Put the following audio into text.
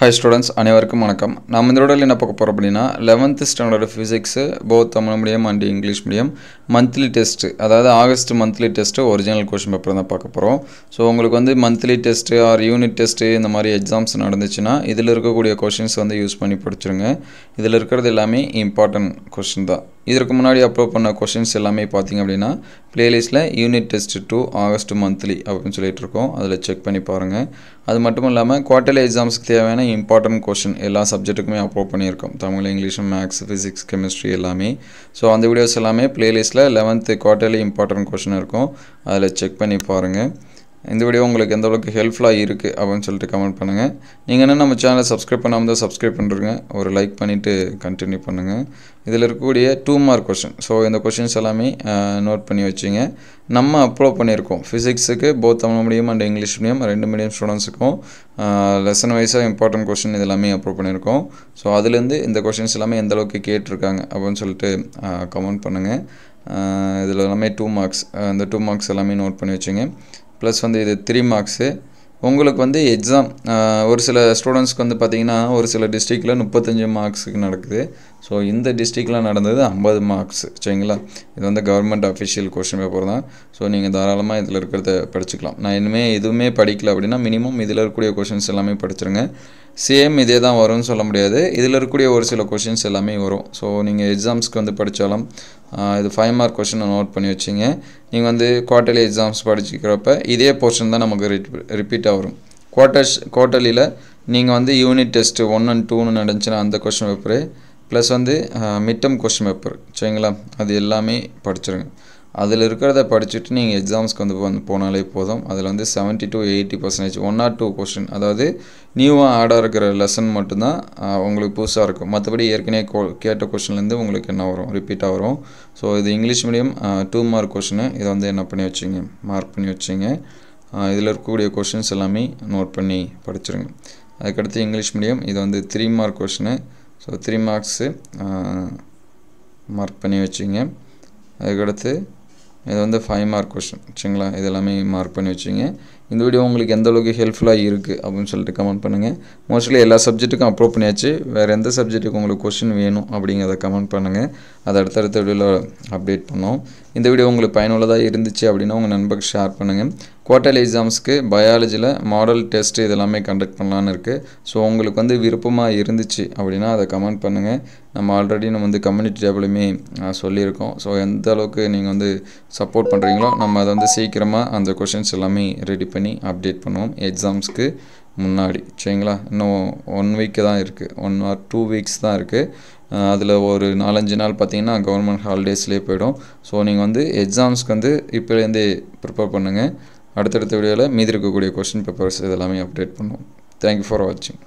high students அனைவருக்கும் வணக்கம் நம்ம இந்த உடல் என்ன பார்க்க போகிறோம் அப்படின்னா eleventh standard physics both Tamil medium and English medium monthly test அதாவது August monthly test original question paper தான் பார்க்க போகிறோம் ஸோ உங்களுக்கு வந்து monthly test or unit test இந்த மாதிரி எக்ஸாம்ஸ் நடந்துச்சுன்னா இதில் இருக்கக்கூடிய கொஷின்ஸ் வந்து யூஸ் பண்ணி படிச்சுருங்க இதில் இருக்கிறது எல்லாமே இம்பார்ட்டன்ட் கொஷின் தான் இதற்கு முன்னாடி அப்லோட் பண்ண கொஷின்ஸ் எல்லாமே பார்த்திங்க அப்படின்னா ப்ளேலிஸ்ட்டில் unit test to August monthly அப்படின்னு சொல்லிட்டு இருக்கோம் அதில் செக் பண்ணி பாருங்கள் அது மட்டும் இல்லாமல் குவார்ட்டர்லி எக்ஸாம்ஸ்க்கு தேவையான இம்பார்ட்டன்ட் கொஷின் எல்லா சப்ஜெக்ட்டுக்குமே அப்லோட் பண்ணியிருக்கோம் Tamil English maths physics chemistry எல்லாமே ஸோ அந்த வீடியோஸ் எல்லாமே ப்ளேலிஸ்ட்டில் லெவன்த்து குவார்ட்டர்லி இம்பார்ட்டன்ட் கொஷின் இருக்கும் அதில் செக் பண்ணி பாருங்கள் இந்த வீடியோ உங்களுக்கு எந்த அளவுக்கு ஹெல்ப்ஃபுல்லாக இருக்குது அப்படின்னு சொல்லிட்டு கமெண்ட் பண்ணுங்கள் நீங்கள் என்ன நம்ம சேனலை சப்ஸ்கிரைப் பண்ணாமல் தான் சப்ஸ்கிரைப் பண்ணுறங்க ஒரு லைக் பண்ணிவிட்டு கண்டினியூ பண்ணுங்கள் இதில் இருக்கக்கூடிய டூ மார்க் கொஷின் ஸோ இந்த கொஷின்ஸ் எல்லாமே நோட் பண்ணி வச்சுங்க நம்ம அப்லோட் பண்ணியிருக்கோம் ஃபிசிக்ஸுக்கு both Tamil medium and English medium ரெண்டு மீடியம் ஸ்டூடெண்ட்ஸுக்கும் லெசன் வைஸாக இம்பார்ட்டன்ட் கொஷின் இது எல்லாமே அப்லோட் பண்ணியிருக்கோம் ஸோ அதுலேருந்து இந்த கொஷின்ஸ் எல்லாமே எந்த அளவுக்கு கேட்டிருக்காங்க அப்படின்னு சொல்லிட்டு கமெண்ட் பண்ணுங்கள் இதில் எல்லாமே டூ மார்க்ஸ் அந்த டூ மார்க்ஸ் எல்லாமே நோட் பண்ணி வச்சுங்க ப்ளஸ் வந்து இது த்ரீ மார்க்ஸு உங்களுக்கு வந்து எக்ஸாம் ஒரு சில ஸ்டூடெண்ட்ஸ்க்கு வந்து பார்த்திங்கன்னா ஒரு சில டிஸ்ட்ரிக்டில் முப்பத்தஞ்சு மார்க்ஸுக்கு நடக்குது ஸோ இந்த டிஸ்ட்ரிக்டில் நடந்தது ஐம்பது மார்க்ஸ் சரிங்களா இது வந்து கவர்மெண்ட் அஃபிஷியல் கொஷின் பேப்பர் தான் ஸோ நீங்கள் தாராளமாக இதில் இருக்கிறத படிச்சுக்கலாம் நான் இனிமேல் எதுவுமே படிக்கல அப்படின்னா மினிமம் இதில் இருக்கக்கூடிய கொஷின்ஸ் எல்லாமே படிச்சிருங்க சேம் இதே தான் வரும்னு சொல்ல முடியாது இதில் இருக்கக்கூடிய ஒரு சில கொஷின்ஸ் எல்லாமே வரும் ஸோ நீங்கள் எக்ஸாம்ஸ்க்கு வந்து படித்தாலும் இது ஃபைவ் மார்க் கொஷின் நோட் பண்ணி வச்சிங்க நீங்கள் வந்து குவார்டர்லி எக்ஸாம்ஸ் படிச்சுக்கிறப்ப இதே போர்ஷன் தான் நமக்கு ரிப்பீட்டாக வரும் குவார்ட்டர்ஸ் குவார்டர்லியில் நீங்கள் வந்து யூனிட் டெஸ்ட்டு ஒன் அண்ட் டூன்னு நடந்துச்சுன்னா அந்த கொஷின் பேப்பரு ப்ளஸ் வந்து மிட்டம் கொஸ்டின் பேப்பர் சரிங்களா அது எல்லாமே படிச்சிருங்க அதில் இருக்கிறத படிச்சுட்டு நீங்கள் எக்ஸாம்ஸ்க்கு வந்து வந்து போனாலே போதும் அதில் வந்து seventy to eighty percentage one or two question அதாவது நியூவாக ஆடாக இருக்கிற லெசன் மட்டும்தான் உங்களுக்கு புதுசாக இருக்கும் மற்றபடி ஏற்கனவே கோ கேட்ட கொஷின்லேருந்து உங்களுக்கு என்ன வரும் ரிப்பீட்டாக வரும் ஸோ இது English medium two mark question இதை வந்து என்ன பண்ணி வச்சுங்க மார்க் பண்ணி வச்சுங்க இதில் இருக்கக்கூடிய கொஷின்ஸ் எல்லாமே நோட் பண்ணி படிச்சிருங்க அதுக்கடுத்து இங்கிலீஷ் மீடியம் இது வந்து three mark question so three marks mark பண்ணி வச்சுங்க அதுக்கடுத்து இது வந்து ஃபைவ் மார்க் கொஷின் வச்சுங்களா இது எல்லாமே மார்க் பண்ணி வச்சுங்க இந்த வீடியோ உங்களுக்கு எந்த அளவுக்கு ஹெல்ப்ஃபுல்லாக இருக்குது அப்படின்னு சொல்லிட்டு கமெண்ட் பண்ணுங்கள் மோஸ்ட்லி எல்லா சப்ஜெக்ட்டுக்கும் அப்ரூவ் பண்ணியாச்சு வேறு எந்த சப்ஜெக்ட்டுக்கு உங்களுக்கு கொஷின் வேணும் அப்படிங்கிறத கமெண்ட் பண்ணுங்கள் அதை அடுத்தடுத்த வீடியோவில் அப்டேட் பண்ணோம் இந்த வீடியோ உங்களுக்கு பயனுள்ளதாக இருந்துச்சு அப்படின்னா உங்கள் நண்பருக்கு ஷேர் பண்ணுங்கள் குவார்டல் எக்ஸாம்ஸ்க்கு பயாலஜியில் மாடல் டெஸ்ட்டு இதெல்லாமே கண்டக்ட் பண்ணலான்னு இருக்குது ஸோ உங்களுக்கு வந்து விருப்பமாக இருந்துச்சு அப்படின்னா அதை கமெண்ட் பண்ணுங்கள் நம்ம ஆல்ரெடி நம்ம வந்து கம்யூனிட்டி டேபிளுமே சொல்லியிருக்கோம் ஸோ எந்த அளவுக்கு நீங்கள் வந்து சப்போர்ட் பண்ணுறீங்களோ நம்ம அதை வந்து சீக்கிரமாக அந்த கொஷின்ஸ் எல்லாமே ரெடி பண்ணி அப்டேட் பண்ணுவோம் எக்ஸாம்ஸ்க்கு முன்னாடி சரிங்களா இன்னும் ஒன் வீக்கு தான் இருக்குது ஒன் ஆர் டூ வீக்ஸ் தான் இருக்குது அதில் ஒரு நாலஞ்சு நாள் பார்த்தீங்கன்னா கவர்மெண்ட் ஹாலிடேஸ்லேயே போயிடும் ஸோ நீங்கள் வந்து எக்ஸாம்ஸ்க்கு வந்து இப்போலேருந்தே ப்ரிப்பேர் பண்ணுங்கள் அடுத்தடுத்த வீடியோவில் மீதி இருக்கக்கூடிய கொஸ்டின் பேப்பர்ஸ் இதெல்லாமே அப்டேட் பண்ணுவோம் தேங்க்யூ ஃபார் வாட்சிங்